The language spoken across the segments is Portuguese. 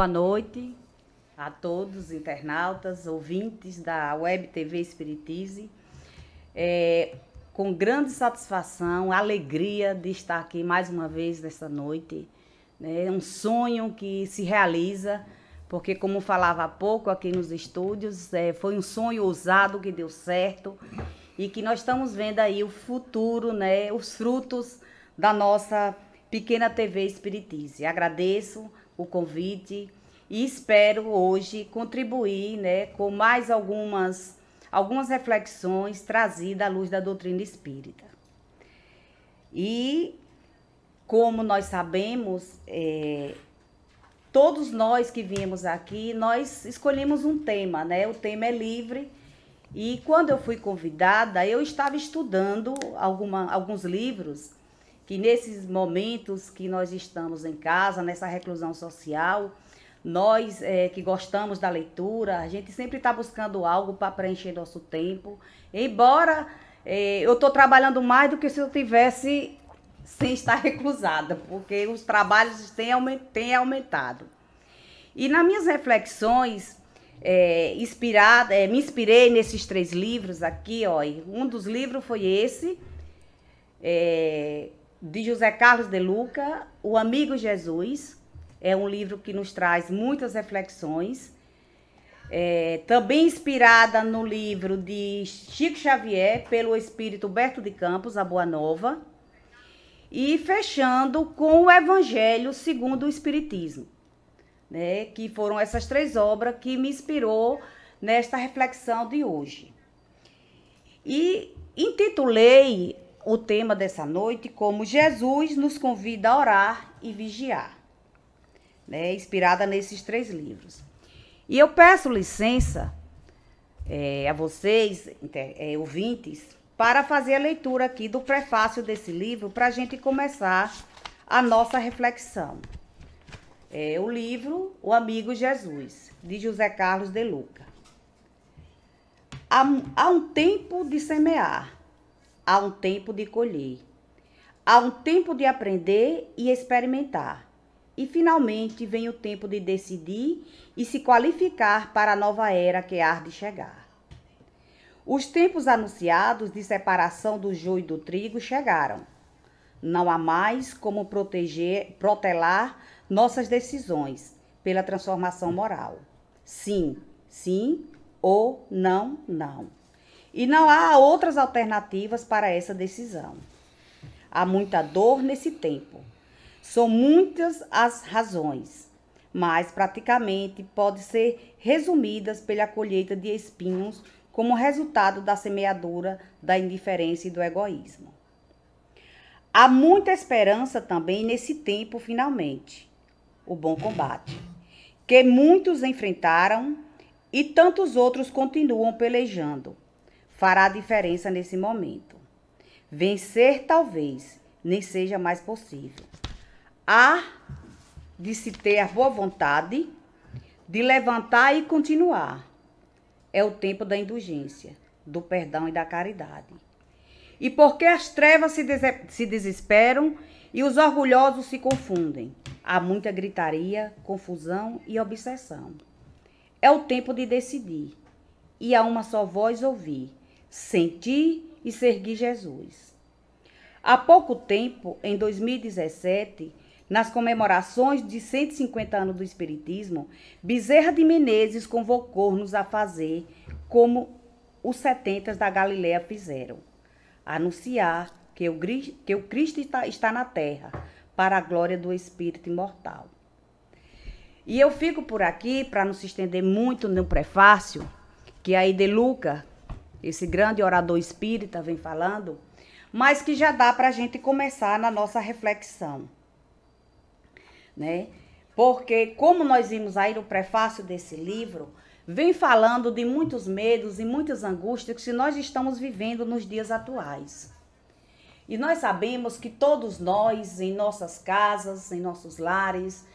Boa noite a todos, internautas, ouvintes da Web TV Espiritize. É, com grande satisfação, alegria de estar aqui mais uma vez nesta noite. Né? É um sonho que se realiza, porque, como falava há pouco aqui nos estúdios, é, foi um sonho ousado que deu certo e que nós estamos vendo aí o futuro, né, os frutos da nossa pequena TV Espiritize. Agradeço o convite e espero hoje contribuir né, com mais algumas, algumas reflexões trazidas à luz da doutrina espírita. E, como nós sabemos, é, todos nós que viemos aqui, nós escolhemos um tema, né? O tema é livre. E quando eu fui convidada, eu estava estudando alguma, alguns livros que nesses momentos que nós estamos em casa, nessa reclusão social, nós é, que gostamos da leitura, a gente sempre está buscando algo para preencher nosso tempo. Embora é, eu estou trabalhando mais do que se eu tivesse sem estar reclusada, porque os trabalhos têm, têm aumentado. E nas minhas reflexões, é, inspirada, é, me inspirei nesses três livros aqui. Ó, um dos livros foi esse, é, de José Carlos de Luca, O Amigo Jesus. É um livro que nos traz muitas reflexões. É, também inspirada no livro de Chico Xavier, pelo espírito Berto de Campos, A Boa Nova. E fechando com o Evangelho segundo o Espiritismo. Né, que foram essas três obras que me inspirou nesta reflexão de hoje. E intitulei o tema dessa noite como Jesus nos convida a orar e vigiar, né? inspirada nesses três livros. E eu peço licença é, a vocês, é, ouvintes, para fazer a leitura aqui do prefácio desse livro para a gente começar a nossa reflexão. É, o livro O Amigo Jesus, de José Carlos de Luca. Há, há um tempo de semear Há um tempo de colher. Há um tempo de aprender e experimentar. E finalmente vem o tempo de decidir e se qualificar para a nova era que há de chegar. Os tempos anunciados de separação do joio e do trigo chegaram. Não há mais como proteger, protelar nossas decisões pela transformação moral. Sim, sim ou não, não e não há outras alternativas para essa decisão. Há muita dor nesse tempo. São muitas as razões, mas praticamente podem ser resumidas pela colheita de espinhos como resultado da semeadura da indiferença e do egoísmo. Há muita esperança também nesse tempo, finalmente. O bom combate, que muitos enfrentaram e tantos outros continuam pelejando fará diferença nesse momento. Vencer talvez nem seja mais possível. Há de se ter a boa vontade de levantar e continuar. É o tempo da indulgência, do perdão e da caridade. E porque as trevas se, des se desesperam e os orgulhosos se confundem, há muita gritaria, confusão e obsessão. É o tempo de decidir e a uma só voz ouvir senti e segui Jesus. Há pouco tempo, em 2017, nas comemorações de 150 anos do Espiritismo, Bezerra de Menezes convocou-nos a fazer como os setentas da Galileia fizeram: anunciar que o, que o Cristo está, está na terra, para a glória do Espírito imortal. E eu fico por aqui para não se estender muito no prefácio, que aí de Luca esse grande orador espírita vem falando, mas que já dá para a gente começar na nossa reflexão, né? Porque, como nós vimos aí no prefácio desse livro, vem falando de muitos medos e muitas angústias que nós estamos vivendo nos dias atuais. E nós sabemos que todos nós, em nossas casas, em nossos lares,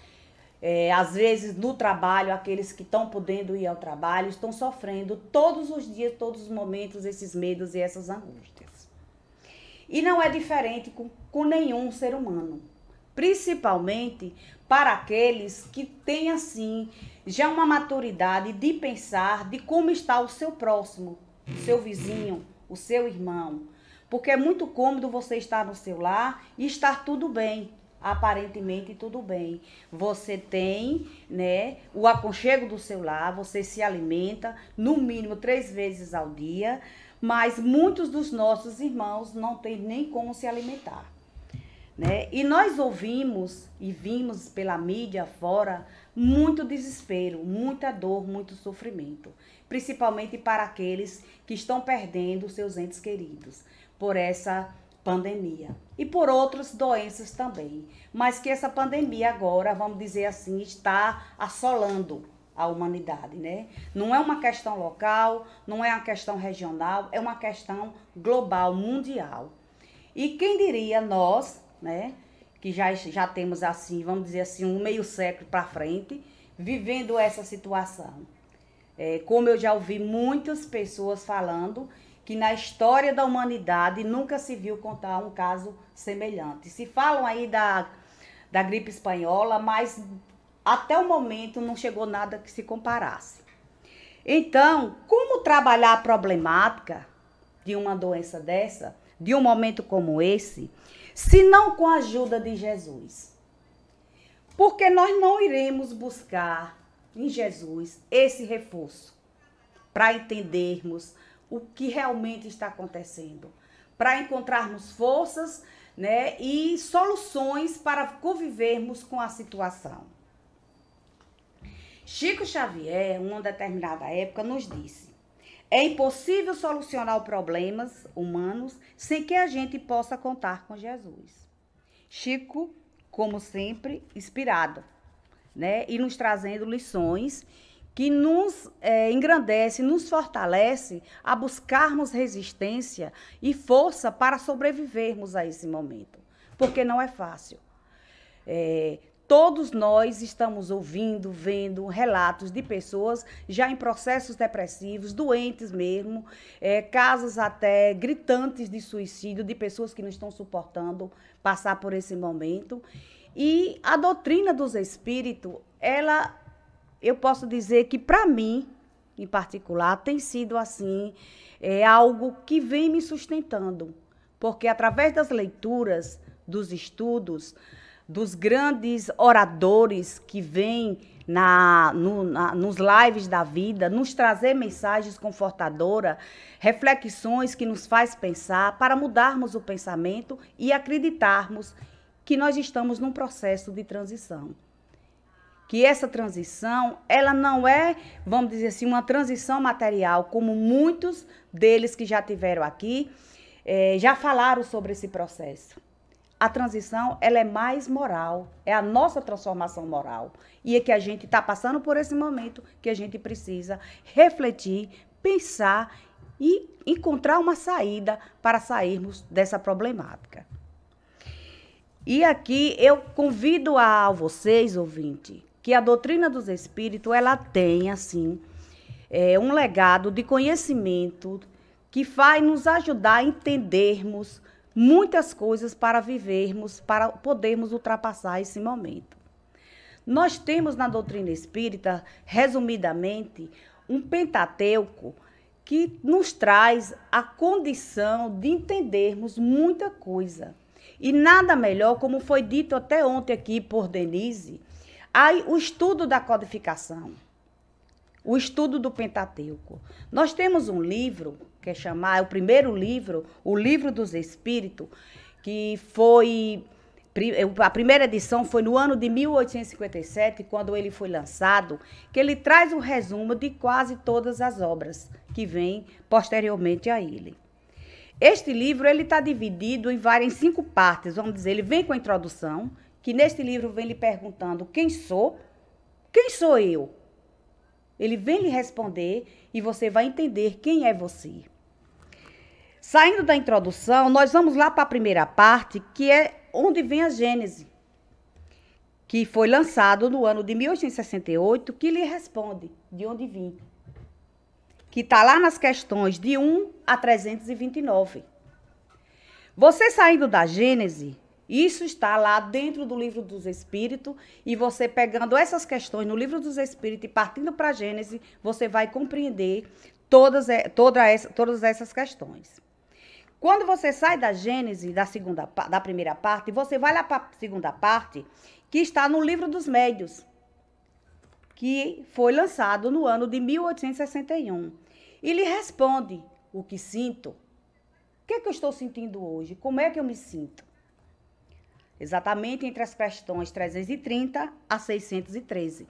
é, às vezes no trabalho, aqueles que estão podendo ir ao trabalho estão sofrendo todos os dias, todos os momentos, esses medos e essas angústias. E não é diferente com, com nenhum ser humano, principalmente para aqueles que têm assim já uma maturidade de pensar de como está o seu próximo, o seu vizinho, o seu irmão. Porque é muito cômodo você estar no seu lar e estar tudo bem aparentemente tudo bem. Você tem né, o aconchego do seu lar, você se alimenta no mínimo três vezes ao dia, mas muitos dos nossos irmãos não têm nem como se alimentar. Né? E nós ouvimos e vimos pela mídia fora muito desespero, muita dor, muito sofrimento, principalmente para aqueles que estão perdendo seus entes queridos por essa pandemia. E por outras doenças também. Mas que essa pandemia agora, vamos dizer assim, está assolando a humanidade, né? Não é uma questão local, não é uma questão regional, é uma questão global, mundial. E quem diria nós, né, que já, já temos assim, vamos dizer assim, um meio século para frente, vivendo essa situação. É, como eu já ouvi muitas pessoas falando que na história da humanidade nunca se viu contar um caso semelhante. Se falam aí da, da gripe espanhola, mas até o momento não chegou nada que se comparasse. Então, como trabalhar a problemática de uma doença dessa, de um momento como esse, se não com a ajuda de Jesus? Porque nós não iremos buscar em Jesus esse reforço para entendermos o que realmente está acontecendo, para encontrarmos forças né, e soluções para convivermos com a situação. Chico Xavier, uma determinada época, nos disse: é impossível solucionar problemas humanos sem que a gente possa contar com Jesus. Chico, como sempre, inspirado, né, e nos trazendo lições que nos é, engrandece, nos fortalece a buscarmos resistência e força para sobrevivermos a esse momento, porque não é fácil. É, todos nós estamos ouvindo, vendo relatos de pessoas já em processos depressivos, doentes mesmo, é, casos até gritantes de suicídio, de pessoas que não estão suportando passar por esse momento. E a doutrina dos espíritos, ela eu posso dizer que, para mim, em particular, tem sido assim, é algo que vem me sustentando, porque através das leituras, dos estudos, dos grandes oradores que vêm na, no, na, nos lives da vida, nos trazer mensagens confortadoras, reflexões que nos faz pensar para mudarmos o pensamento e acreditarmos que nós estamos num processo de transição que essa transição, ela não é, vamos dizer assim, uma transição material, como muitos deles que já tiveram aqui, eh, já falaram sobre esse processo. A transição, ela é mais moral, é a nossa transformação moral. E é que a gente está passando por esse momento que a gente precisa refletir, pensar e encontrar uma saída para sairmos dessa problemática. E aqui eu convido a vocês, ouvintes que a doutrina dos espíritos ela tem assim é, um legado de conhecimento que vai nos ajudar a entendermos muitas coisas para vivermos, para podermos ultrapassar esse momento. Nós temos na doutrina espírita, resumidamente, um pentateuco que nos traz a condição de entendermos muita coisa. E nada melhor, como foi dito até ontem aqui por Denise, Aí, o estudo da codificação, o estudo do Pentateuco. Nós temos um livro, que é chamar, é o primeiro livro, o Livro dos Espíritos, que foi a primeira edição foi no ano de 1857, quando ele foi lançado, que ele traz o um resumo de quase todas as obras que vêm posteriormente a ele. Este livro ele está dividido em várias em cinco partes, vamos dizer, ele vem com a introdução, que neste livro vem lhe perguntando quem sou, quem sou eu? Ele vem lhe responder e você vai entender quem é você. Saindo da introdução, nós vamos lá para a primeira parte, que é onde vem a Gênese, que foi lançado no ano de 1868, que lhe responde de onde vim. Que está lá nas questões de 1 a 329. Você saindo da Gênese, isso está lá dentro do livro dos Espíritos, e você pegando essas questões no livro dos Espíritos e partindo para a Gênese, você vai compreender todas, toda essa, todas essas questões. Quando você sai da Gênese, da, segunda, da primeira parte, você vai lá para a segunda parte, que está no livro dos médios, que foi lançado no ano de 1861. E lhe responde o que sinto. O que, é que eu estou sentindo hoje? Como é que eu me sinto? exatamente entre as questões 330 a 613.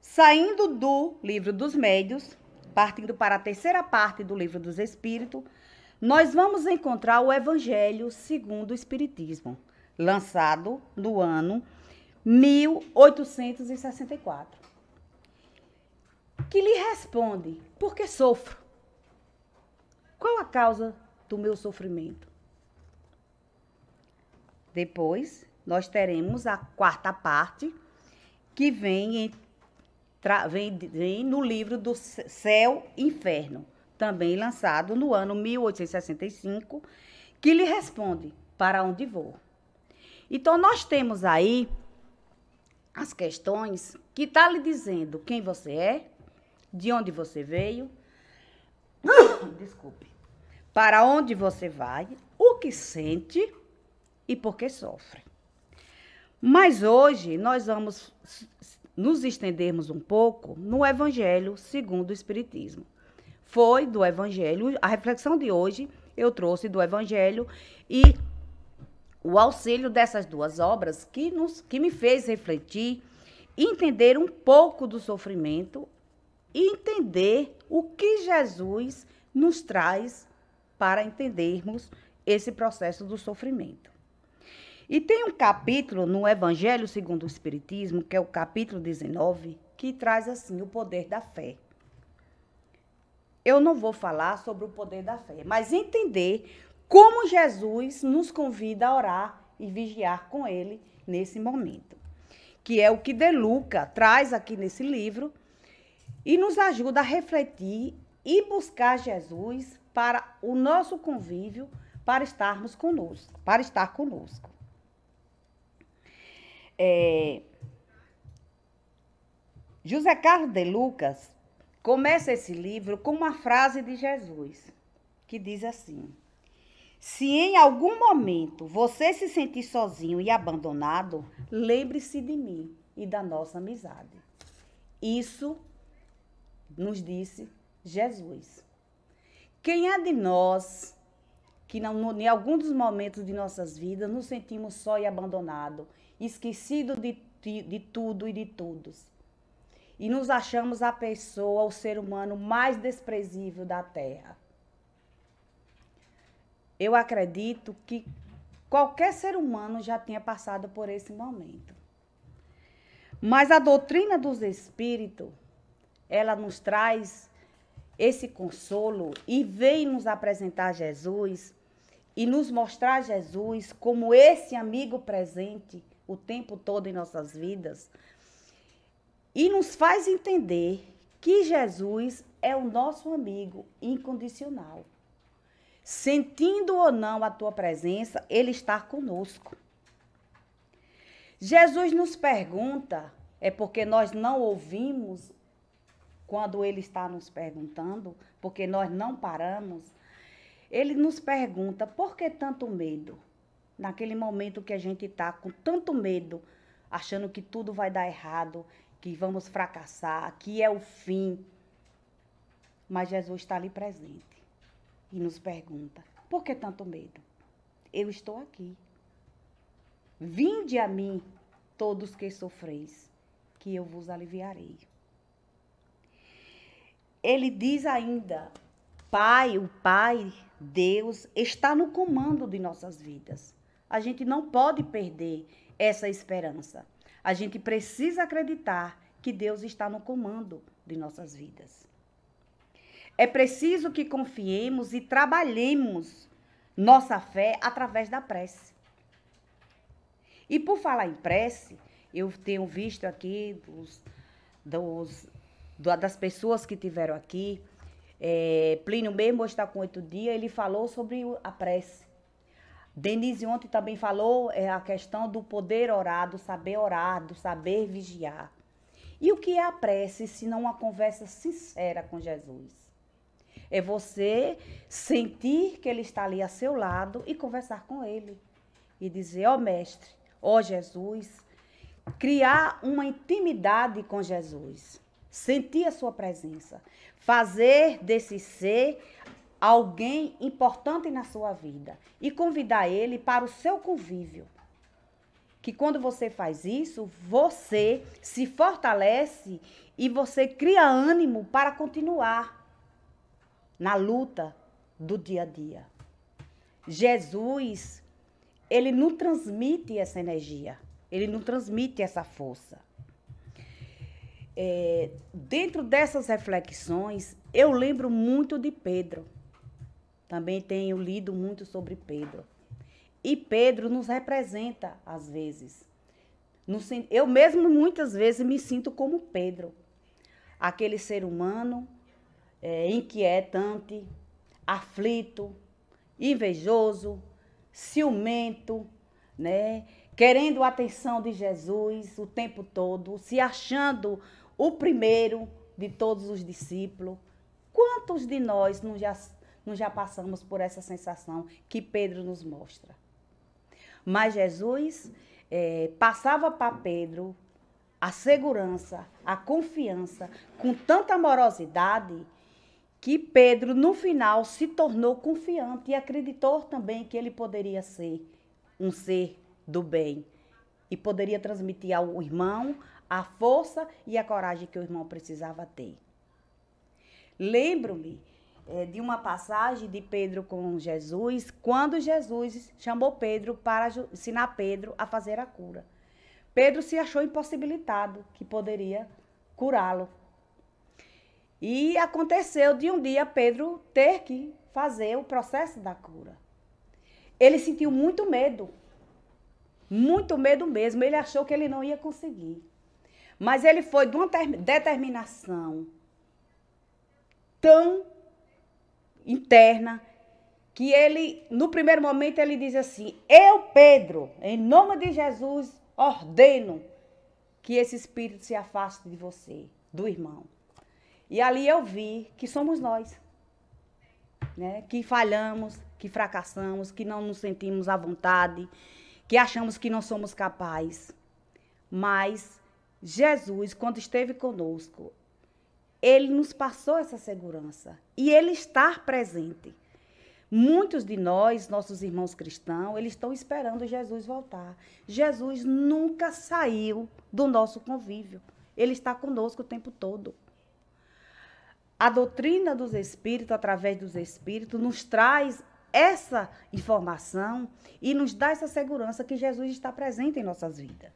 Saindo do livro dos médios, partindo para a terceira parte do livro dos Espíritos, nós vamos encontrar o Evangelho segundo o Espiritismo, lançado no ano 1864. Que lhe responde: por que sofro? Qual a causa do meu sofrimento? Depois, nós teremos a quarta parte, que vem, vem, vem no livro do Céu e Inferno, também lançado no ano 1865, que lhe responde: Para onde vou? Então, nós temos aí as questões que está lhe dizendo quem você é, de onde você veio, desculpe, para onde você vai, o que sente e porque sofre? Mas hoje nós vamos nos estendermos um pouco no Evangelho segundo o Espiritismo. Foi do Evangelho, a reflexão de hoje eu trouxe do Evangelho e o auxílio dessas duas obras que, nos, que me fez refletir, entender um pouco do sofrimento e entender o que Jesus nos traz para entendermos esse processo do sofrimento. E tem um capítulo no Evangelho segundo o Espiritismo, que é o capítulo 19, que traz assim o poder da fé. Eu não vou falar sobre o poder da fé, mas entender como Jesus nos convida a orar e vigiar com ele nesse momento, que é o que De Luca traz aqui nesse livro e nos ajuda a refletir e buscar Jesus para o nosso convívio, para estarmos conosco, para estar conosco. É... José Carlos de Lucas começa esse livro com uma frase de Jesus, que diz assim: Se em algum momento você se sentir sozinho e abandonado, lembre-se de mim e da nossa amizade. Isso nos disse Jesus. Quem é de nós que não, em algum dos momentos de nossas vidas nos sentimos só e abandonado esquecido de, de, de tudo e de todos. E nos achamos a pessoa, o ser humano mais desprezível da Terra. Eu acredito que qualquer ser humano já tenha passado por esse momento. Mas a doutrina dos espíritos, ela nos traz esse consolo e vem nos apresentar Jesus e nos mostrar Jesus como esse amigo presente o tempo todo em nossas vidas e nos faz entender que Jesus é o nosso amigo incondicional. Sentindo ou não a tua presença, ele está conosco. Jesus nos pergunta, é porque nós não ouvimos quando ele está nos perguntando, porque nós não paramos. Ele nos pergunta: por que tanto medo? naquele momento que a gente está com tanto medo, achando que tudo vai dar errado, que vamos fracassar, que é o fim. Mas Jesus está ali presente e nos pergunta: por que tanto medo? Eu estou aqui. Vinde a mim, todos que sofreis, que eu vos aliviarei. Ele diz ainda: Pai, o Pai, Deus, está no comando de nossas vidas. A gente não pode perder essa esperança. A gente precisa acreditar que Deus está no comando de nossas vidas. É preciso que confiemos e trabalhemos nossa fé através da prece. E por falar em prece, eu tenho visto aqui dos, dos, das pessoas que tiveram aqui, é, Plínio mesmo está com oito dias, ele falou sobre a prece. Denise ontem também falou é, a questão do poder orar, do saber orar, do saber vigiar. E o que é a prece se não uma conversa sincera com Jesus? É você sentir que ele está ali a seu lado e conversar com ele. E dizer, ó oh, mestre, ó oh, Jesus, criar uma intimidade com Jesus, sentir a sua presença, fazer desse ser alguém importante na sua vida e convidar ele para o seu convívio. Que quando você faz isso, você se fortalece e você cria ânimo para continuar na luta do dia a dia. Jesus, ele não transmite essa energia, ele não transmite essa força. É, dentro dessas reflexões, eu lembro muito de Pedro. Também tenho lido muito sobre Pedro. E Pedro nos representa, às vezes. Eu mesmo, muitas vezes, me sinto como Pedro. Aquele ser humano é, inquietante, aflito, invejoso, ciumento, né? querendo a atenção de Jesus o tempo todo, se achando o primeiro de todos os discípulos. Quantos de nós não já não já passamos por essa sensação que Pedro nos mostra. Mas Jesus é, passava para Pedro a segurança, a confiança, com tanta amorosidade que Pedro, no final, se tornou confiante e acreditou também que ele poderia ser um ser do bem e poderia transmitir ao irmão a força e a coragem que o irmão precisava ter. Lembro-me é, de uma passagem de Pedro com Jesus, quando Jesus chamou Pedro para ensinar Pedro a fazer a cura. Pedro se achou impossibilitado que poderia curá-lo. E aconteceu de um dia Pedro ter que fazer o processo da cura. Ele sentiu muito medo, muito medo mesmo. Ele achou que ele não ia conseguir. Mas ele foi de uma determinação tão interna, que ele, no primeiro momento, ele diz assim: Eu, Pedro, em nome de Jesus, ordeno que esse espírito se afaste de você, do irmão. E ali eu vi que somos nós, né? que falhamos, que fracassamos, que não nos sentimos à vontade, que achamos que não somos capazes. Mas Jesus, quando esteve conosco, ele nos passou essa segurança e ele está presente. Muitos de nós, nossos irmãos cristãos, eles estão esperando Jesus voltar. Jesus nunca saiu do nosso convívio. Ele está conosco o tempo todo. A doutrina dos espíritos, através dos espíritos, nos traz essa informação e nos dá essa segurança que Jesus está presente em nossas vidas.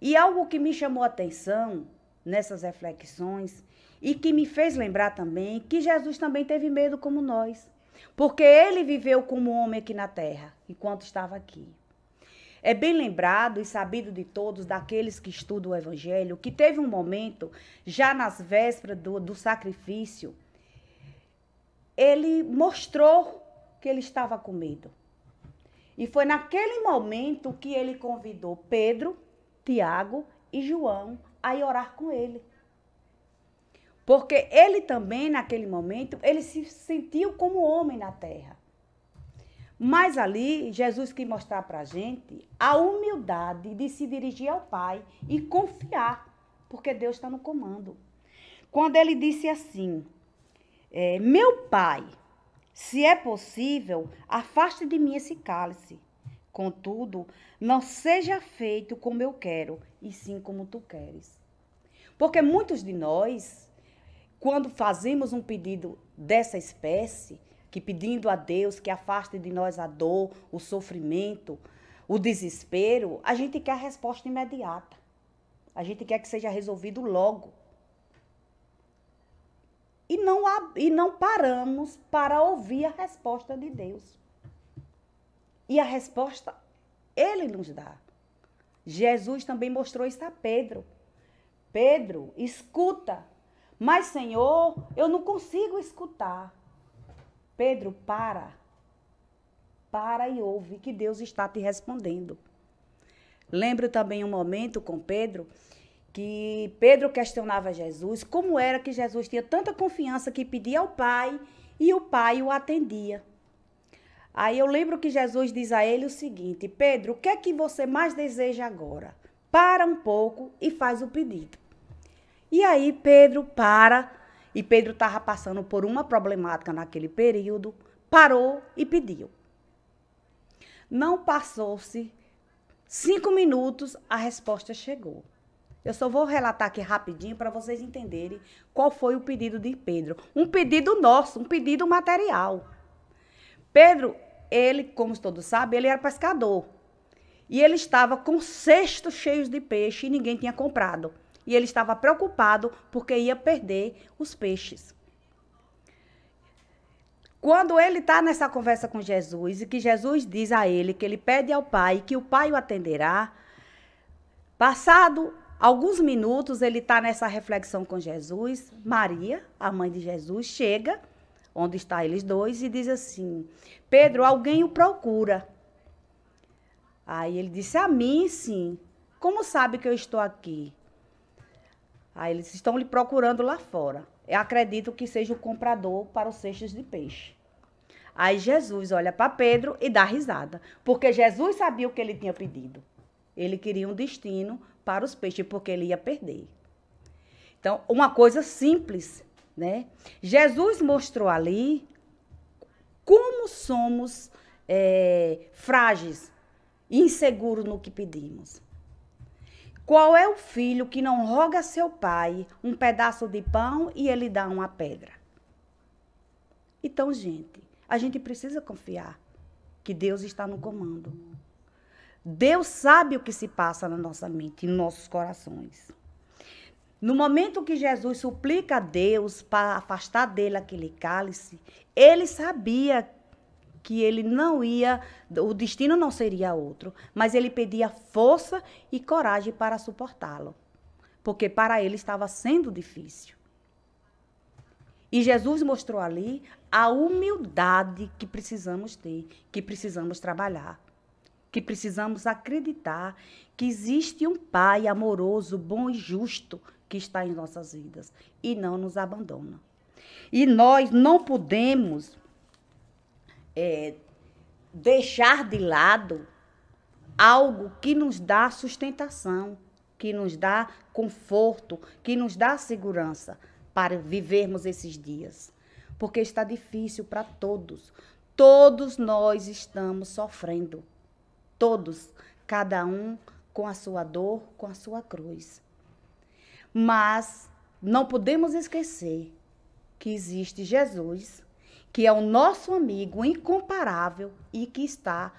E algo que me chamou a atenção nessas reflexões e que me fez lembrar também que Jesus também teve medo como nós, porque ele viveu como homem aqui na terra, enquanto estava aqui. É bem lembrado e sabido de todos, daqueles que estudam o Evangelho, que teve um momento, já nas vésperas do, do sacrifício, ele mostrou que ele estava com medo. E foi naquele momento que ele convidou Pedro, Tiago e João a ir orar com ele. Porque ele também, naquele momento, ele se sentiu como homem na terra. Mas ali, Jesus quis mostrar para a gente a humildade de se dirigir ao Pai e confiar, porque Deus está no comando. Quando ele disse assim: é, Meu Pai, se é possível, afaste de mim esse cálice. Contudo, não seja feito como eu quero, e sim como tu queres. Porque muitos de nós, quando fazemos um pedido dessa espécie, que pedindo a Deus que afaste de nós a dor, o sofrimento, o desespero, a gente quer a resposta imediata. A gente quer que seja resolvido logo. E não, e não paramos para ouvir a resposta de Deus. E a resposta ele nos dá. Jesus também mostrou isso a Pedro. Pedro, escuta. Mas, Senhor, eu não consigo escutar. Pedro, para. Para e ouve que Deus está te respondendo. Lembro também um momento com Pedro que Pedro questionava Jesus como era que Jesus tinha tanta confiança que pedia ao Pai e o Pai o atendia. Aí eu lembro que Jesus diz a ele o seguinte: Pedro, o que é que você mais deseja agora? Para um pouco e faz o pedido. E aí Pedro para, e Pedro estava passando por uma problemática naquele período, parou e pediu. Não passou-se cinco minutos, a resposta chegou. Eu só vou relatar aqui rapidinho para vocês entenderem qual foi o pedido de Pedro. Um pedido nosso, um pedido material. Pedro ele, como todos sabem, ele era pescador. E ele estava com cestos cheios de peixe e ninguém tinha comprado. E ele estava preocupado porque ia perder os peixes. Quando ele está nessa conversa com Jesus e que Jesus diz a ele que ele pede ao Pai que o Pai o atenderá, passado alguns minutos ele está nessa reflexão com Jesus, Maria, a mãe de Jesus, chega onde está eles dois, e diz assim: Pedro, alguém o procura. Aí ele disse: A mim, sim. Como sabe que eu estou aqui? Aí eles estão lhe procurando lá fora. Eu acredito que seja o comprador para os cestos de peixe. Aí Jesus olha para Pedro e dá risada, porque Jesus sabia o que ele tinha pedido. Ele queria um destino para os peixes, porque ele ia perder. Então, uma coisa simples né? Jesus mostrou ali como somos é, frágeis, inseguros no que pedimos. Qual é o filho que não roga a seu pai um pedaço de pão e ele dá uma pedra? Então, gente, a gente precisa confiar que Deus está no comando. Deus sabe o que se passa na nossa mente, em nossos corações. No momento que Jesus suplica a Deus para afastar dele aquele cálice, ele sabia que ele não ia, o destino não seria outro, mas ele pedia força e coragem para suportá-lo, porque para ele estava sendo difícil. E Jesus mostrou ali a humildade que precisamos ter, que precisamos trabalhar, que precisamos acreditar que existe um Pai amoroso, bom e justo que está em nossas vidas e não nos abandona. E nós não podemos é, deixar de lado algo que nos dá sustentação, que nos dá conforto, que nos dá segurança para vivermos esses dias. Porque está difícil para todos. Todos nós estamos sofrendo. Todos, cada um com a sua dor, com a sua cruz. Mas não podemos esquecer que existe Jesus, que é o nosso amigo incomparável e que está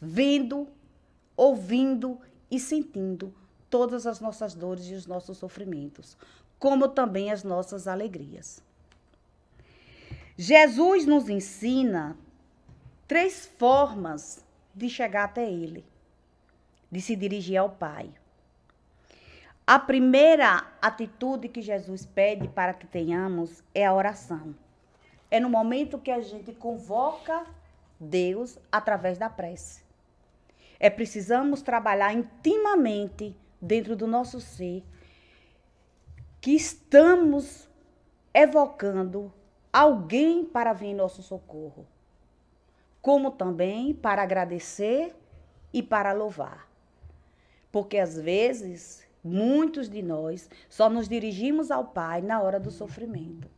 vendo, ouvindo e sentindo todas as nossas dores e os nossos sofrimentos, como também as nossas alegrias. Jesus nos ensina três formas de chegar até Ele, de se dirigir ao Pai. A primeira atitude que Jesus pede para que tenhamos é a oração. É no momento que a gente convoca Deus através da prece. É precisamos trabalhar intimamente dentro do nosso ser que estamos evocando alguém para vir em nosso socorro, como também para agradecer e para louvar. Porque às vezes Muitos de nós só nos dirigimos ao Pai na hora do sofrimento.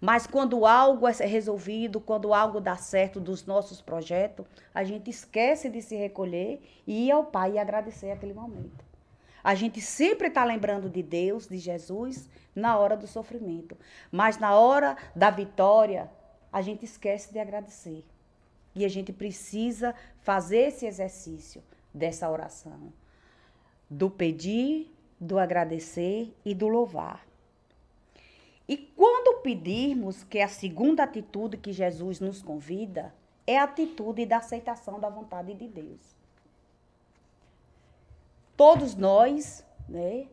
Mas quando algo é resolvido, quando algo dá certo dos nossos projetos, a gente esquece de se recolher e ir ao Pai e agradecer aquele momento. A gente sempre está lembrando de Deus, de Jesus, na hora do sofrimento. Mas na hora da vitória, a gente esquece de agradecer. E a gente precisa fazer esse exercício dessa oração do pedir, do agradecer e do louvar. E quando pedirmos, que a segunda atitude que Jesus nos convida é a atitude da aceitação da vontade de Deus. Todos nós, né,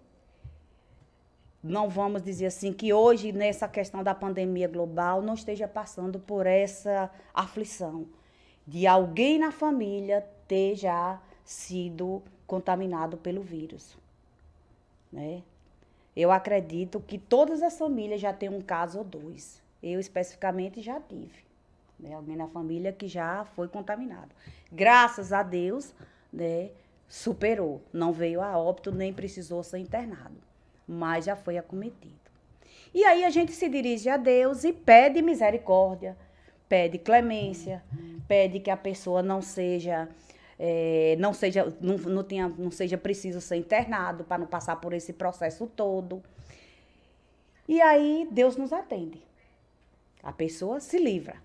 não vamos dizer assim que hoje nessa questão da pandemia global não esteja passando por essa aflição de alguém na família ter já sido contaminado pelo vírus né? Eu acredito que todas as famílias já têm um caso ou dois. Eu especificamente já tive, né? Alguém na família que já foi contaminado. Graças a Deus, né? Superou, não veio a óbito nem precisou ser internado, mas já foi acometido. E aí a gente se dirige a Deus e pede misericórdia, pede clemência, pede que a pessoa não seja é, não seja não, não, tenha, não seja preciso ser internado para não passar por esse processo todo. E aí Deus nos atende. A pessoa se livra.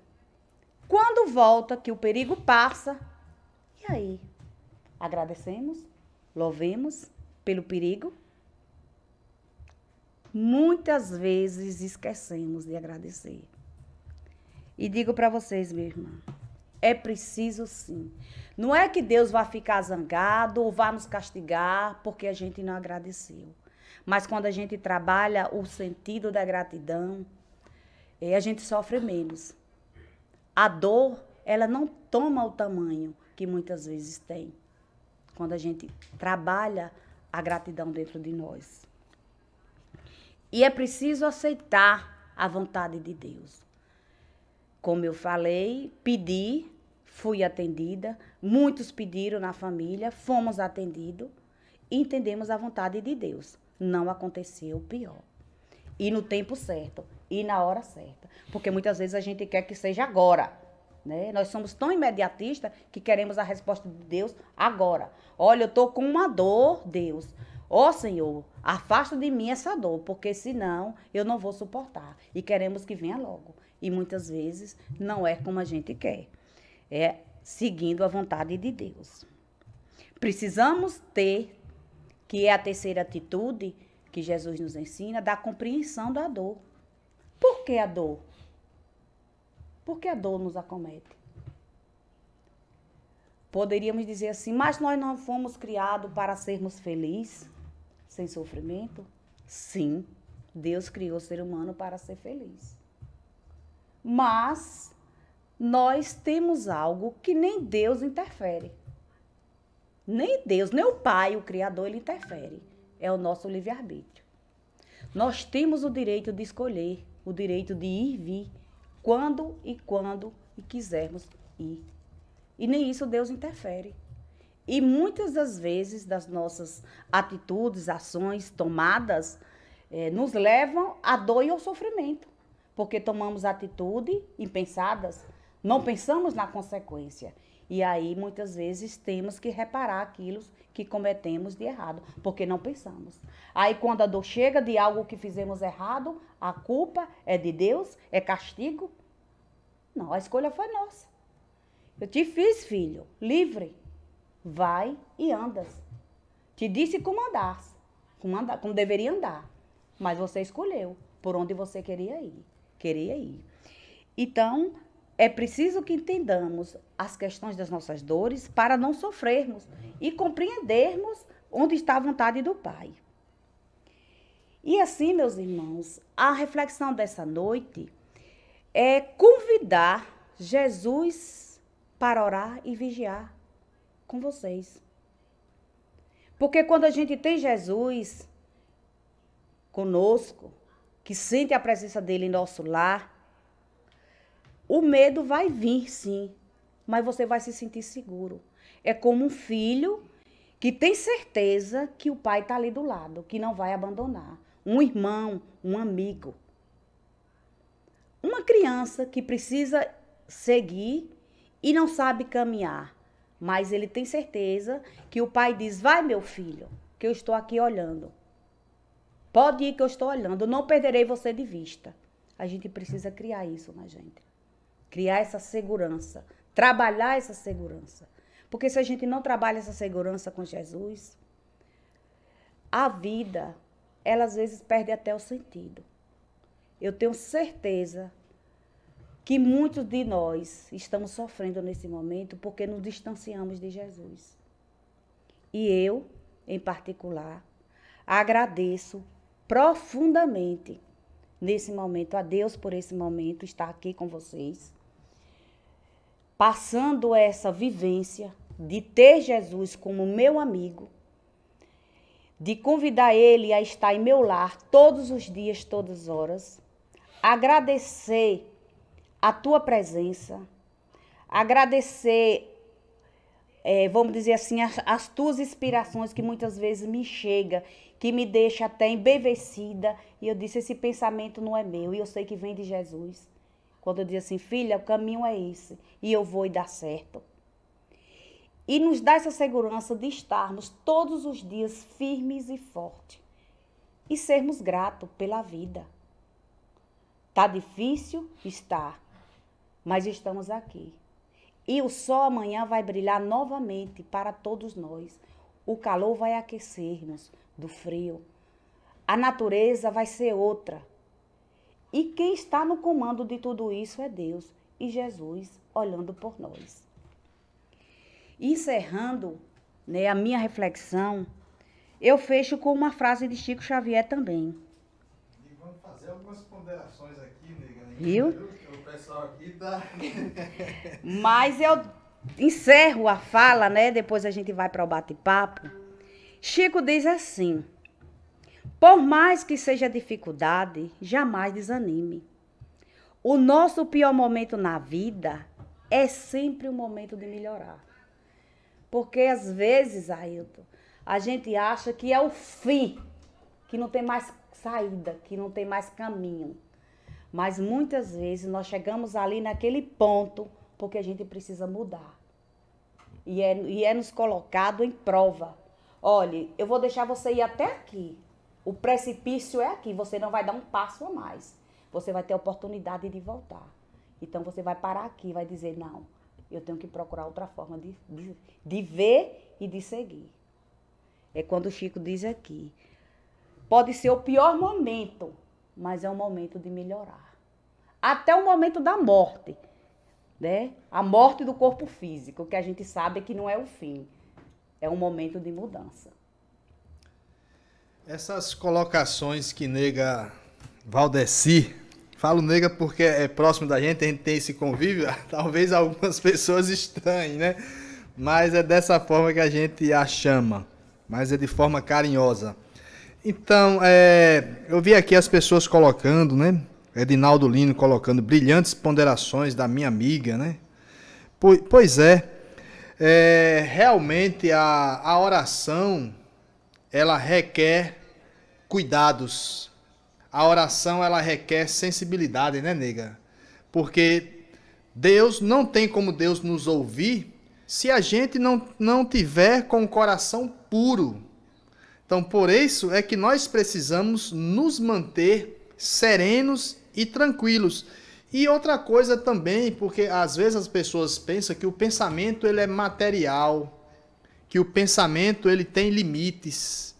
Quando volta, que o perigo passa, e aí? Agradecemos, louvemos pelo perigo. Muitas vezes esquecemos de agradecer. E digo para vocês, minha irmã, é preciso sim. Não é que Deus vá ficar zangado ou vá nos castigar porque a gente não agradeceu. Mas quando a gente trabalha o sentido da gratidão, eh, a gente sofre menos. A dor, ela não toma o tamanho que muitas vezes tem. Quando a gente trabalha a gratidão dentro de nós. E é preciso aceitar a vontade de Deus como eu falei, pedi, fui atendida, muitos pediram na família, fomos atendidos, entendemos a vontade de Deus. Não aconteceu o pior. E no tempo certo, e na hora certa. Porque muitas vezes a gente quer que seja agora. Né? Nós somos tão imediatistas que queremos a resposta de Deus agora. Olha, eu estou com uma dor, Deus. Ó oh, Senhor, afasta de mim essa dor, porque senão eu não vou suportar. E queremos que venha logo. E muitas vezes não é como a gente quer. É seguindo a vontade de Deus. Precisamos ter, que é a terceira atitude que Jesus nos ensina, da compreensão da dor. Por que a dor? Por que a dor nos acomete? Poderíamos dizer assim, mas nós não fomos criados para sermos felizes, sem sofrimento? Sim, Deus criou o ser humano para ser feliz mas nós temos algo que nem Deus interfere. Nem Deus, nem o Pai, o Criador, ele interfere. É o nosso livre-arbítrio. Nós temos o direito de escolher, o direito de ir e vir, quando e quando e quisermos ir. E nem isso Deus interfere. E muitas das vezes, das nossas atitudes, ações tomadas, eh, nos levam à dor e ao sofrimento porque tomamos atitude impensadas, não pensamos na consequência. E aí, muitas vezes, temos que reparar aquilo que cometemos de errado, porque não pensamos. Aí, quando a dor chega de algo que fizemos errado, a culpa é de Deus? É castigo? Não, a escolha foi nossa. Eu te fiz, filho, livre. Vai e andas. Te disse como andares, como, andar, como deveria andar. Mas você escolheu por onde você queria ir querer ir. Então, é preciso que entendamos as questões das nossas dores para não sofrermos e compreendermos onde está a vontade do Pai. E assim, meus irmãos, a reflexão dessa noite é convidar Jesus para orar e vigiar com vocês. Porque quando a gente tem Jesus conosco, que sente a presença dele em nosso lar, o medo vai vir, sim, mas você vai se sentir seguro. É como um filho que tem certeza que o pai está ali do lado, que não vai abandonar. Um irmão, um amigo. Uma criança que precisa seguir e não sabe caminhar, mas ele tem certeza que o pai diz: Vai, meu filho, que eu estou aqui olhando. Pode ir que eu estou olhando, não perderei você de vista. A gente precisa criar isso na gente. Criar essa segurança, trabalhar essa segurança. Porque se a gente não trabalha essa segurança com Jesus, a vida, ela às vezes perde até o sentido. Eu tenho certeza que muitos de nós estamos sofrendo nesse momento porque nos distanciamos de Jesus. E eu, em particular, agradeço profundamente nesse momento. A Deus por esse momento estar aqui com vocês, passando essa vivência de ter Jesus como meu amigo, de convidar Ele a estar em meu lar todos os dias, todas as horas, agradecer a Tua presença, agradecer é, vamos dizer assim, as, as, tuas inspirações que muitas vezes me chega que me deixa até embevecida. E eu disse: esse pensamento não é meu, e eu sei que vem de Jesus. Quando eu disse assim, filha, o caminho é esse, e eu vou e dá certo. E nos dá essa segurança de estarmos todos os dias firmes e fortes. E sermos gratos pela vida. Tá difícil? Está. Mas estamos aqui. E o sol amanhã vai brilhar novamente para todos nós. O calor vai aquecer-nos, do frio. A natureza vai ser outra. E quem está no comando de tudo isso é Deus e Jesus olhando por nós. Encerrando né, a minha reflexão, eu fecho com uma frase de Chico Xavier também. E vamos fazer algumas ponderações aqui, nega. Né, Viu? O pessoal aqui tá. Mas eu encerro a fala, né? Depois a gente vai para o bate-papo Chico diz assim: Por mais que seja dificuldade, jamais desanime. O nosso pior momento na vida é sempre o momento de melhorar. Porque às vezes, Ailton, a gente acha que é o fim, que não tem mais saída, que não tem mais caminho. Mas muitas vezes nós chegamos ali naquele ponto porque a gente precisa mudar. E é, e é nos colocado em prova olhe, eu vou deixar você ir até aqui. O precipício é aqui, você não vai dar um passo a mais. Você vai ter a oportunidade de voltar. Então você vai parar aqui, vai dizer, não, eu tenho que procurar outra forma de, de, de ver e de seguir. É quando o Chico diz aqui. Pode ser o pior momento, mas é um momento de melhorar. Até o momento da morte, né? A morte do corpo físico, que a gente sabe que não é o fim é um momento de mudança. Essas colocações que nega Valdeci, falo nega porque é próximo da gente, a gente tem esse convívio, talvez algumas pessoas estranhem, né? Mas é dessa forma que a gente a chama, mas é de forma carinhosa. Então, é, eu vi aqui as pessoas colocando, né? Edinaldo Lino colocando brilhantes ponderações da minha amiga, né? Pois é, é, realmente a, a oração ela requer cuidados. A oração ela requer sensibilidade, né, nega? Porque Deus não tem como Deus nos ouvir se a gente não, não tiver com o coração puro. Então, por isso é que nós precisamos nos manter serenos e tranquilos. E outra coisa também, porque às vezes as pessoas pensam que o pensamento ele é material, que o pensamento ele tem limites.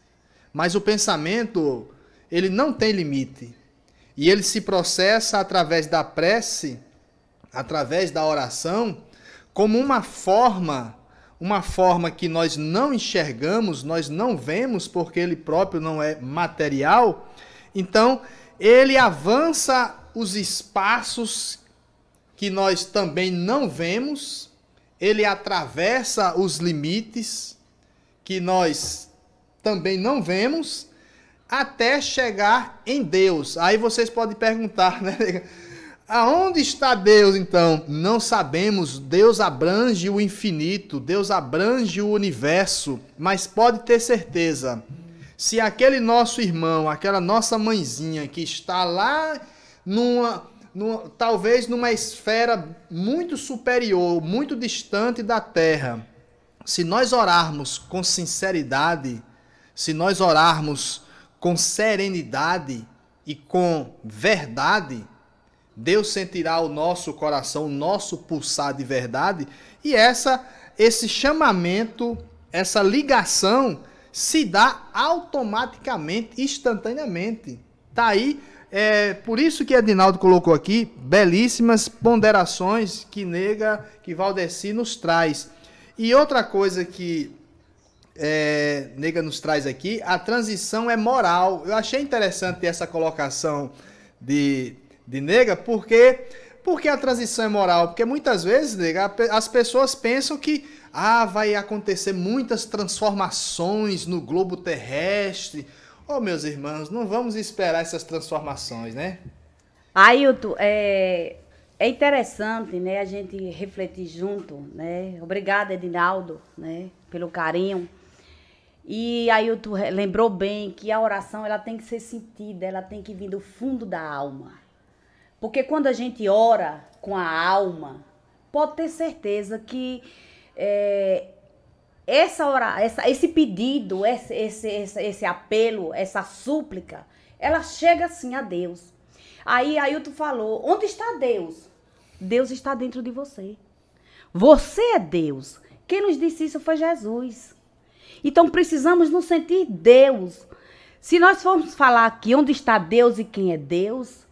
Mas o pensamento, ele não tem limite. E ele se processa através da prece, através da oração, como uma forma, uma forma que nós não enxergamos, nós não vemos, porque ele próprio não é material. Então, ele avança os espaços que nós também não vemos, ele atravessa os limites que nós também não vemos, até chegar em Deus. Aí vocês podem perguntar, né? Aonde está Deus então? Não sabemos. Deus abrange o infinito, Deus abrange o universo, mas pode ter certeza. Se aquele nosso irmão, aquela nossa mãezinha que está lá numa, numa, talvez numa esfera muito superior, muito distante da Terra. Se nós orarmos com sinceridade, se nós orarmos com serenidade e com verdade, Deus sentirá o nosso coração, o nosso pulsar de verdade, e essa esse chamamento, essa ligação se dá automaticamente, instantaneamente. Tá aí é por isso que Edinaldo colocou aqui belíssimas ponderações que Nega, que Valdeci nos traz. E outra coisa que é, Nega nos traz aqui, a transição é moral. Eu achei interessante essa colocação de, de Nega, porque porque a transição é moral? Porque muitas vezes, nega, as pessoas pensam que ah, vai acontecer muitas transformações no globo terrestre, Oh, meus irmãos, não vamos esperar essas transformações, né? Ailton, ah, é, é interessante, né, a gente refletir junto, né? Obrigada, Edinaldo, né, pelo carinho. E Ailton lembrou bem que a oração, ela tem que ser sentida, ela tem que vir do fundo da alma. Porque quando a gente ora com a alma, pode ter certeza que é, essa, ora, essa esse pedido, esse, esse, esse, esse apelo, essa súplica, ela chega assim a Deus. Aí Ailton falou: onde está Deus? Deus está dentro de você. Você é Deus. Quem nos disse isso foi Jesus. Então precisamos nos sentir Deus. Se nós formos falar aqui onde está Deus e quem é Deus,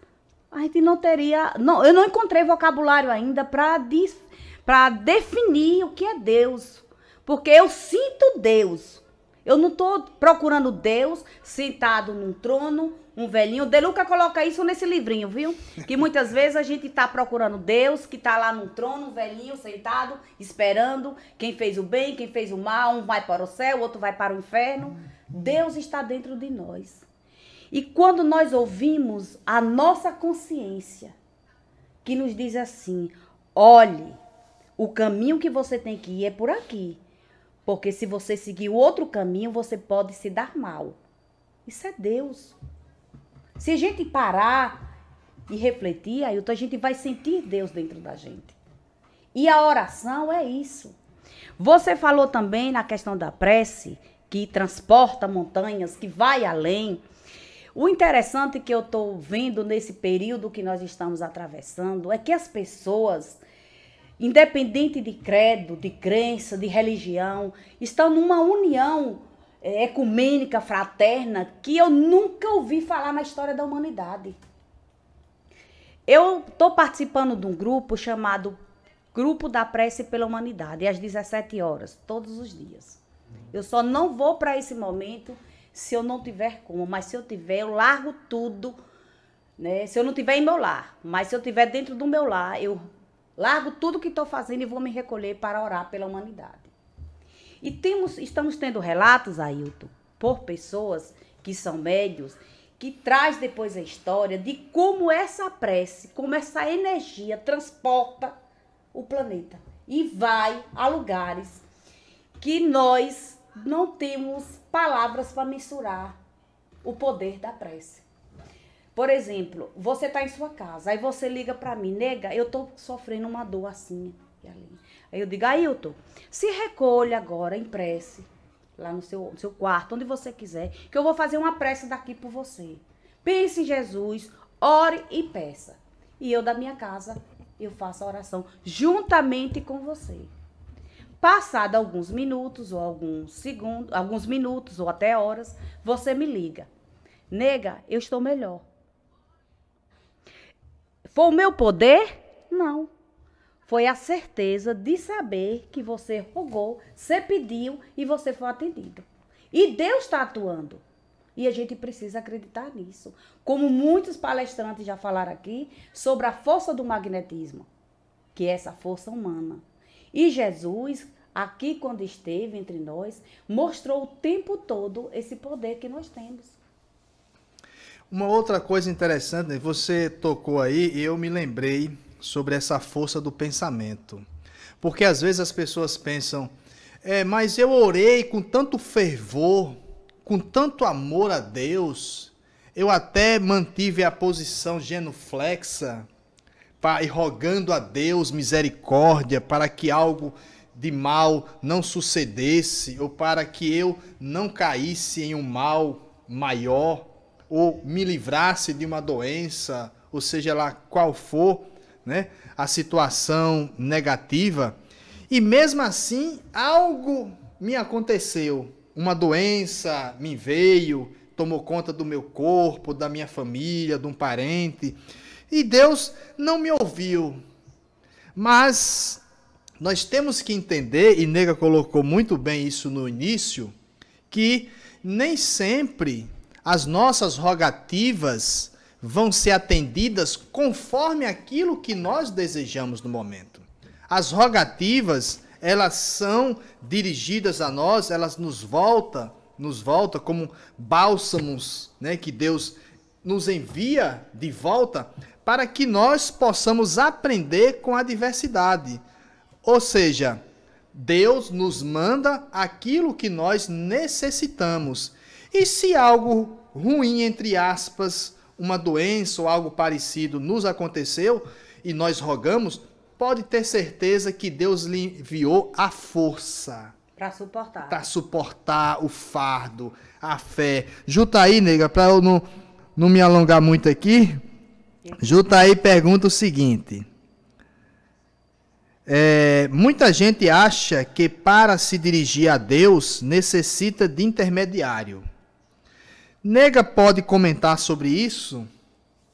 a gente não teria. Não, eu não encontrei vocabulário ainda para definir o que é Deus. Porque eu sinto Deus. Eu não estou procurando Deus sentado num trono, um velhinho. O Deluca coloca isso nesse livrinho, viu? Que muitas vezes a gente está procurando Deus, que está lá num trono, um velhinho, sentado, esperando quem fez o bem, quem fez o mal. Um vai para o céu, outro vai para o inferno. Deus está dentro de nós. E quando nós ouvimos a nossa consciência, que nos diz assim: olhe, o caminho que você tem que ir é por aqui. Porque se você seguir o outro caminho, você pode se dar mal. Isso é Deus. Se a gente parar e refletir, aí a gente vai sentir Deus dentro da gente. E a oração é isso. Você falou também na questão da prece, que transporta montanhas, que vai além. O interessante que eu estou vendo nesse período que nós estamos atravessando é que as pessoas independente de credo, de crença, de religião, estão numa união é, ecumênica, fraterna, que eu nunca ouvi falar na história da humanidade. Eu estou participando de um grupo chamado Grupo da Prece pela Humanidade, às 17 horas, todos os dias. Eu só não vou para esse momento se eu não tiver como, mas se eu tiver, eu largo tudo. Né? Se eu não tiver em meu lar, mas se eu tiver dentro do meu lar, eu Largo tudo que estou fazendo e vou me recolher para orar pela humanidade. E temos, estamos tendo relatos, Ailton, por pessoas que são médios, que traz depois a história de como essa prece, como essa energia transporta o planeta e vai a lugares que nós não temos palavras para mensurar o poder da prece. Por exemplo, você tá em sua casa, aí você liga para mim, nega, eu tô sofrendo uma dor assim e ali. Aí eu digo, Ailton, se recolha agora em prece, lá no seu, no seu quarto, onde você quiser, que eu vou fazer uma prece daqui por você. Pense em Jesus, ore e peça. E eu da minha casa, eu faço a oração juntamente com você. Passado alguns minutos ou alguns segundos, alguns minutos ou até horas, você me liga. Nega, eu estou melhor. Foi o meu poder? Não. Foi a certeza de saber que você rogou, você pediu e você foi atendido. E Deus está atuando. E a gente precisa acreditar nisso. Como muitos palestrantes já falaram aqui sobre a força do magnetismo, que é essa força humana. E Jesus, aqui quando esteve entre nós, mostrou o tempo todo esse poder que nós temos. Uma outra coisa interessante, né? você tocou aí e eu me lembrei sobre essa força do pensamento. Porque às vezes as pessoas pensam, é, mas eu orei com tanto fervor, com tanto amor a Deus, eu até mantive a posição genuflexa, Pai, rogando a Deus misericórdia para que algo de mal não sucedesse ou para que eu não caísse em um mal maior ou me livrasse de uma doença, ou seja lá qual for né, a situação negativa, e mesmo assim algo me aconteceu. Uma doença me veio, tomou conta do meu corpo, da minha família, de um parente, e Deus não me ouviu. Mas nós temos que entender, e Nega colocou muito bem isso no início, que nem sempre as nossas rogativas vão ser atendidas conforme aquilo que nós desejamos no momento. As rogativas, elas são dirigidas a nós, elas nos volta, nos volta como bálsamos, né, que Deus nos envia de volta para que nós possamos aprender com a diversidade. Ou seja, Deus nos manda aquilo que nós necessitamos e se algo ruim, entre aspas, uma doença ou algo parecido nos aconteceu e nós rogamos, pode ter certeza que Deus lhe enviou a força. Para suportar. Para suportar o fardo, a fé. Juta aí, nega, para eu não, não me alongar muito aqui. Juta aí pergunta o seguinte. É, muita gente acha que para se dirigir a Deus necessita de intermediário. Nega pode comentar sobre isso?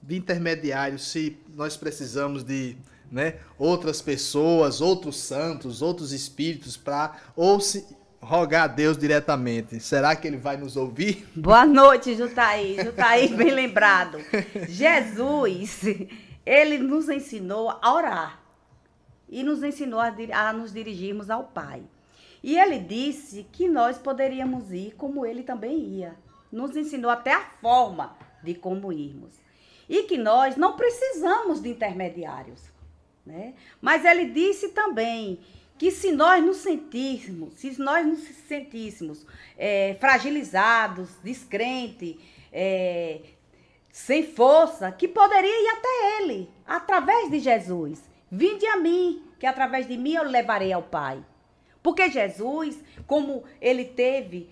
De intermediário, se nós precisamos de né, outras pessoas, outros santos, outros espíritos para ou se rogar a Deus diretamente. Será que ele vai nos ouvir? Boa noite, Jutaí. Jutaí, bem lembrado. Jesus, ele nos ensinou a orar e nos ensinou a, a nos dirigirmos ao Pai. E ele disse que nós poderíamos ir como ele também ia nos ensinou até a forma de como irmos. E que nós não precisamos de intermediários. Né? Mas ele disse também que se nós nos sentíssemos, se nós nos sentíssemos é, fragilizados, descrente, é, sem força, que poderia ir até ele, através de Jesus. Vinde a mim, que através de mim eu levarei ao Pai. Porque Jesus, como ele teve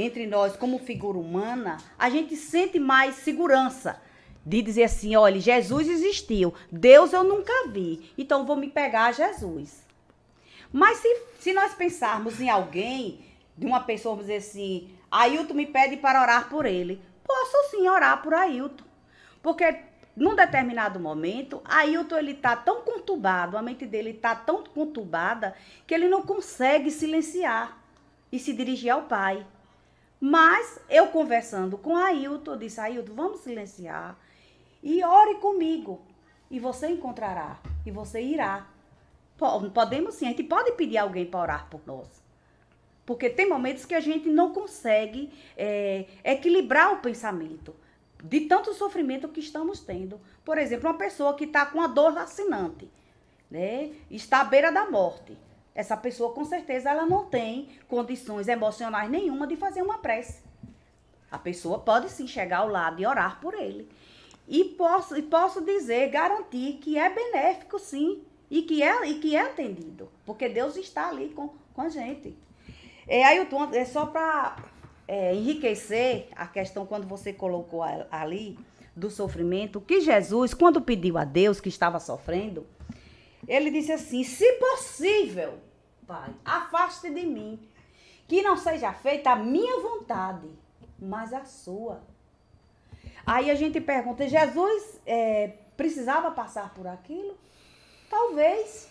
entre nós como figura humana, a gente sente mais segurança de dizer assim, olha, Jesus existiu, Deus eu nunca vi, então vou me pegar a Jesus. Mas se, se nós pensarmos em alguém, de uma pessoa dizer assim, Ailton me pede para orar por ele, posso sim orar por Ailton, porque num determinado momento, Ailton ele tá tão conturbado, a mente dele tá tão conturbada que ele não consegue silenciar e se dirigir ao Pai. Mas eu conversando com Ailton, eu disse: Ailton, vamos silenciar e ore comigo. E você encontrará, e você irá. Podemos sim, a gente pode pedir alguém para orar por nós. Porque tem momentos que a gente não consegue é, equilibrar o pensamento de tanto sofrimento que estamos tendo. Por exemplo, uma pessoa que está com a dor vacinante, né? está à beira da morte. Essa pessoa, com certeza, ela não tem condições emocionais nenhuma de fazer uma prece. A pessoa pode sim chegar ao lado e orar por ele. E posso, e posso dizer, garantir que é benéfico sim e que é, e que é atendido, porque Deus está ali com, com a gente. É, Ailton, é só para é, enriquecer a questão quando você colocou ali do sofrimento, que Jesus, quando pediu a Deus que estava sofrendo, ele disse assim: Se possível, Pai, afaste de mim, que não seja feita a minha vontade, mas a sua. Aí a gente pergunta: Jesus é, precisava passar por aquilo? Talvez.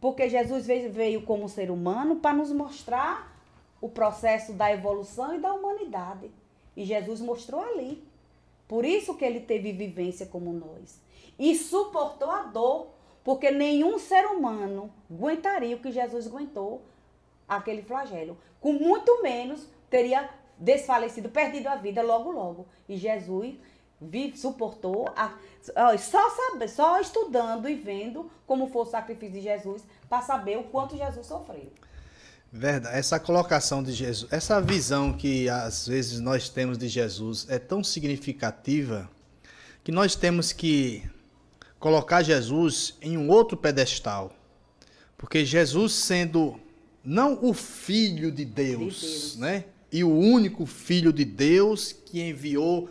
Porque Jesus veio como ser humano para nos mostrar o processo da evolução e da humanidade. E Jesus mostrou ali. Por isso que ele teve vivência como nós. E suportou a dor porque nenhum ser humano aguentaria o que Jesus aguentou aquele flagelo. Com muito menos teria desfalecido, perdido a vida logo, logo. E Jesus vive, suportou, a, só, sabe, só estudando e vendo como foi o sacrifício de Jesus para saber o quanto Jesus sofreu. Verdade, essa colocação de Jesus, essa visão que às vezes nós temos de Jesus é tão significativa que nós temos que colocar Jesus em um outro pedestal. Porque Jesus sendo não o filho de Deus, de Deus. né? E o único filho de Deus que enviou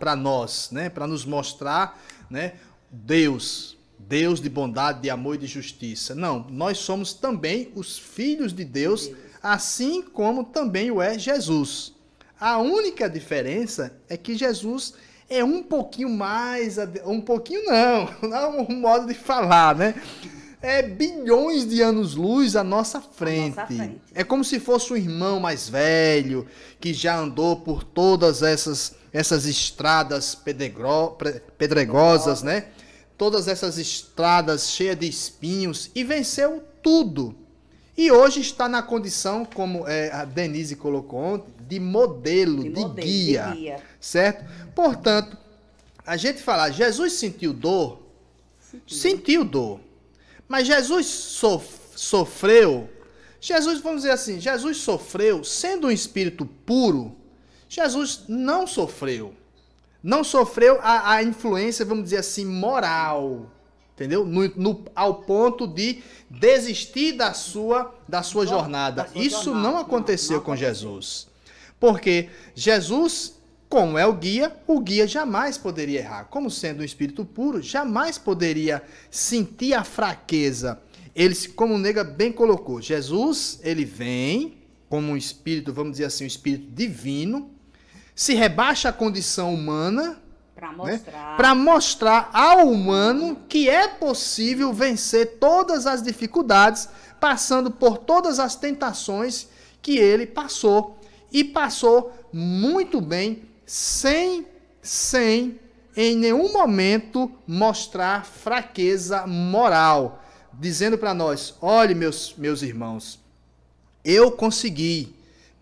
para nós, né? Para nos mostrar, né? Deus, Deus de bondade, de amor e de justiça. Não, nós somos também os filhos de Deus, Deus, assim como também o é Jesus. A única diferença é que Jesus é um pouquinho mais, um pouquinho não, não é um modo de falar, né? É bilhões de anos-luz à nossa frente. nossa frente. É como se fosse um irmão mais velho que já andou por todas essas essas estradas pedregro, pedregosas, né? Todas essas estradas cheias de espinhos e venceu tudo. E hoje está na condição, como é, a Denise colocou de modelo, de, de, modelo guia, de guia. Certo? Portanto, a gente falar, Jesus sentiu dor, sentiu, sentiu dor. Mas Jesus sof sofreu, Jesus, vamos dizer assim, Jesus sofreu sendo um espírito puro, Jesus não sofreu. Não sofreu a, a influência, vamos dizer assim, moral entendeu? No, no, ao ponto de desistir da sua, da sua jornada. Da sua Isso jornada, não aconteceu não, não com Jesus. Porque Jesus, como é o guia, o guia jamais poderia errar. Como sendo um espírito puro, jamais poderia sentir a fraqueza. Ele, como o Nega bem colocou, Jesus, ele vem como um espírito, vamos dizer assim, um espírito divino, se rebaixa à condição humana para né? mostrar. Né? Para mostrar ao humano que é possível vencer todas as dificuldades, passando por todas as tentações que ele passou. E passou muito bem, sem, sem em nenhum momento mostrar fraqueza moral, dizendo para nós: olhe, meus, meus irmãos, eu consegui,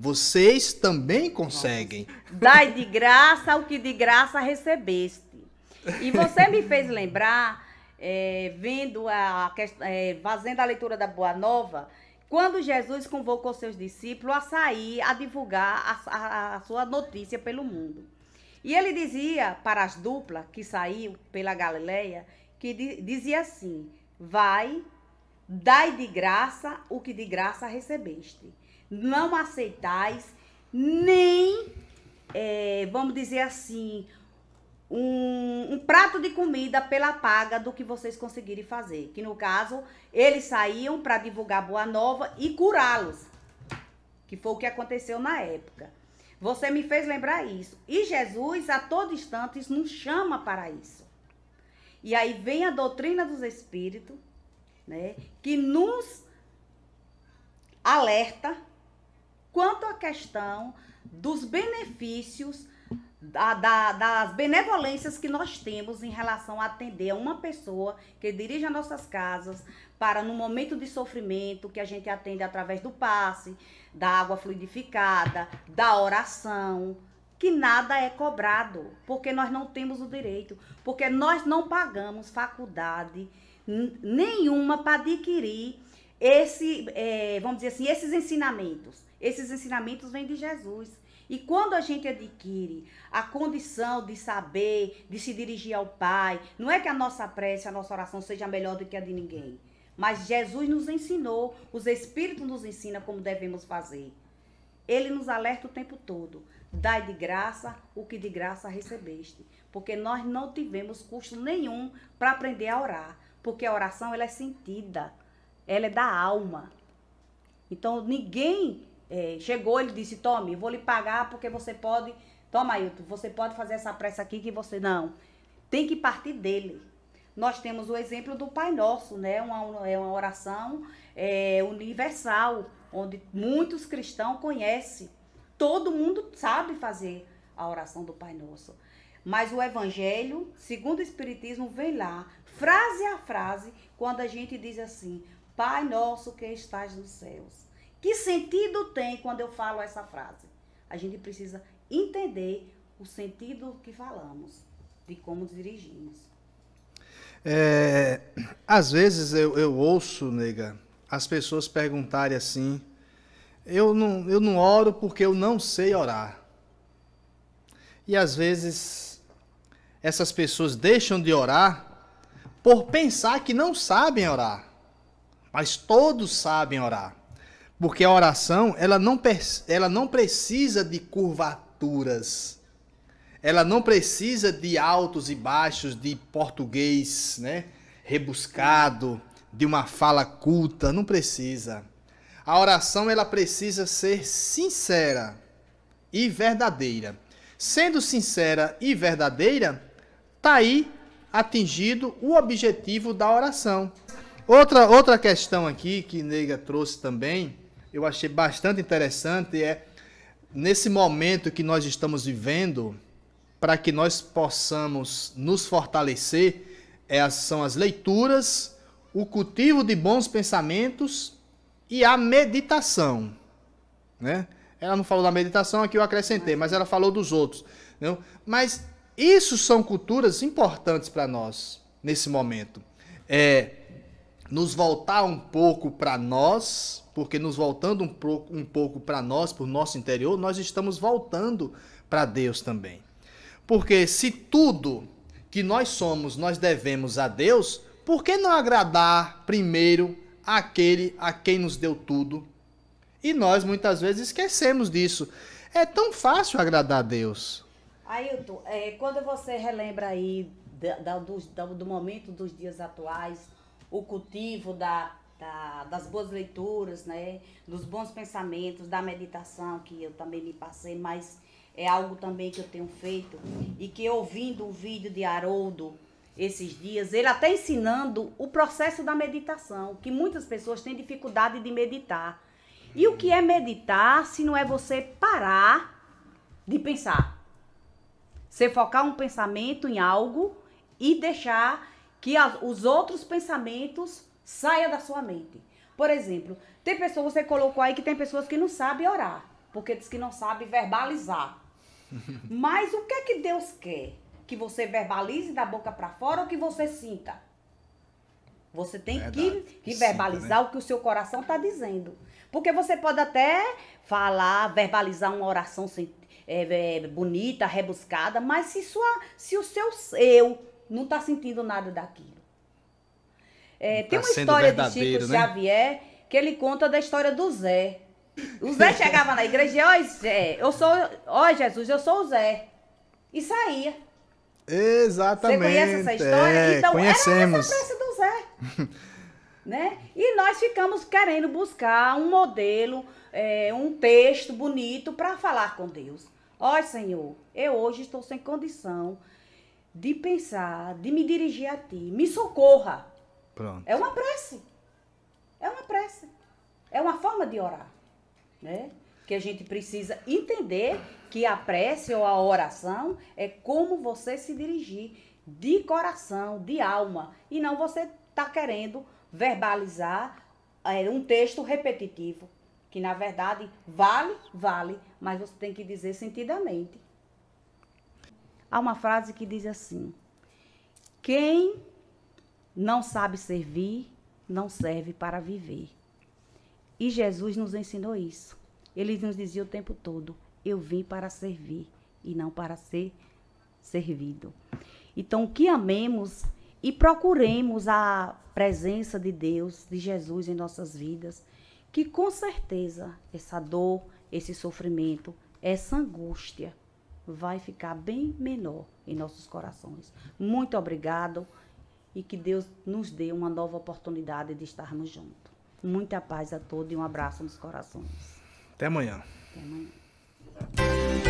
vocês também conseguem. Dai de graça o que de graça recebeste. E você me fez lembrar, é, vendo a é, fazendo a leitura da Boa Nova, quando Jesus convocou seus discípulos a sair, a divulgar a, a, a sua notícia pelo mundo. E ele dizia para as duplas que saiu pela Galileia, que dizia assim: Vai, dai de graça o que de graça recebeste não aceitais, nem, é, vamos dizer assim, um, um, prato de comida pela paga do que vocês conseguirem fazer. Que no caso, eles saíam para divulgar Boa Nova e curá-los, que foi o que aconteceu na época. Você me fez lembrar isso. E Jesus, a todo instante, nos chama para isso. E aí vem a doutrina dos Espíritos, né? Que nos alerta quanto à questão dos benefícios, da, da, das benevolências que nós temos em relação a atender a uma pessoa que dirige as nossas casas para, no momento de sofrimento, que a gente atende através do passe, da água fluidificada, da oração, que nada é cobrado, porque nós não temos o direito, porque nós não pagamos faculdade nenhuma para adquirir esse, é, vamos dizer assim, esses ensinamentos. Esses ensinamentos vêm de Jesus. E quando a gente adquire a condição de saber, de se dirigir ao Pai, não é que a nossa prece, a nossa oração seja melhor do que a de ninguém, mas Jesus nos ensinou, os Espíritos nos ensinam como devemos fazer. Ele nos alerta o tempo todo. Dai de graça o que de graça recebeste. Porque nós não tivemos custo nenhum para aprender a orar. Porque a oração ela é sentida, ela é da alma. Então ninguém é, chegou, ele disse, tome, vou lhe pagar porque você pode, toma Ailton, você pode fazer essa pressa aqui que você, não, tem que partir dele. Nós temos o exemplo do Pai Nosso, né, uma, é uma oração é, universal, onde muitos cristãos conhecem, todo mundo sabe fazer a oração do Pai Nosso. Mas o Evangelho, segundo o Espiritismo, vem lá, frase a frase, quando a gente diz assim: Pai nosso que estás nos céus. Que sentido tem quando eu falo essa frase? A gente precisa entender o sentido que falamos, de como nos dirigimos. É, às vezes eu, eu ouço, nega, as pessoas perguntarem assim: eu não, eu não oro porque eu não sei orar. E às vezes essas pessoas deixam de orar por pensar que não sabem orar. Mas todos sabem orar. Porque a oração, ela não, ela não precisa de curvaturas. Ela não precisa de altos e baixos, de português, né? Rebuscado, de uma fala culta, não precisa. A oração ela precisa ser sincera e verdadeira. Sendo sincera e verdadeira, tá aí atingido o objetivo da oração. Outra outra questão aqui que Nega trouxe também eu achei bastante interessante é nesse momento que nós estamos vivendo, para que nós possamos nos fortalecer, é, são as leituras, o cultivo de bons pensamentos e a meditação, né? Ela não falou da meditação, aqui eu acrescentei, mas ela falou dos outros. Não? Né? Mas isso são culturas importantes para nós nesse momento. É nos voltar um pouco para nós, porque nos voltando um pouco, um pouco para nós, para o nosso interior, nós estamos voltando para Deus também. Porque se tudo que nós somos nós devemos a Deus, por que não agradar primeiro aquele a quem nos deu tudo? E nós muitas vezes esquecemos disso. É tão fácil agradar a Deus. Ailton, é, quando você relembra aí da, da, do, da, do momento dos dias atuais, o cultivo da, da, das boas leituras, né? Dos bons pensamentos, da meditação, que eu também me passei, mas é algo também que eu tenho feito. E que ouvindo o vídeo de Haroldo esses dias, ele até ensinando o processo da meditação, que muitas pessoas têm dificuldade de meditar. E o que é meditar se não é você parar de pensar? Você focar um pensamento em algo e deixar que os outros pensamentos Saia da sua mente. Por exemplo, tem pessoas, você colocou aí que tem pessoas que não sabem orar, porque diz que não sabe verbalizar. Mas o que é que Deus quer? Que você verbalize da boca para fora ou que você sinta? Você tem Verdade. que, que verbalizar né? o que o seu coração está dizendo. Porque você pode até falar, verbalizar uma oração sem, é, é, bonita, rebuscada, mas se, sua, se o seu eu não está sentindo nada daquilo, é, tá tem uma história de Chico né? Xavier que ele conta da história do Zé. O Zé chegava na igreja e ó Zé, eu sou, ó Jesus, eu sou o Zé. E saía. Exatamente. Você conhece essa história? É, então, conhecemos. era essa do Zé. né? E nós ficamos querendo buscar um modelo, é, um texto bonito para falar com Deus. Ó Senhor, eu hoje estou sem condição de pensar, de me dirigir a Ti. Me socorra. Pronto. É uma prece. É uma prece. É uma forma de orar, né? Que a gente precisa entender que a prece ou a oração é como você se dirigir de coração, de alma, e não você tá querendo verbalizar é, um texto repetitivo, que na verdade vale, vale, mas você tem que dizer sentidamente. Há uma frase que diz assim: Quem não sabe servir, não serve para viver. E Jesus nos ensinou isso. Ele nos dizia o tempo todo: Eu vim para servir e não para ser servido. Então, que amemos e procuremos a presença de Deus, de Jesus em nossas vidas, que com certeza essa dor, esse sofrimento, essa angústia vai ficar bem menor em nossos corações. Muito obrigado e que Deus nos dê uma nova oportunidade de estarmos juntos. Muita paz a todos e um abraço nos corações. Até amanhã. Até amanhã.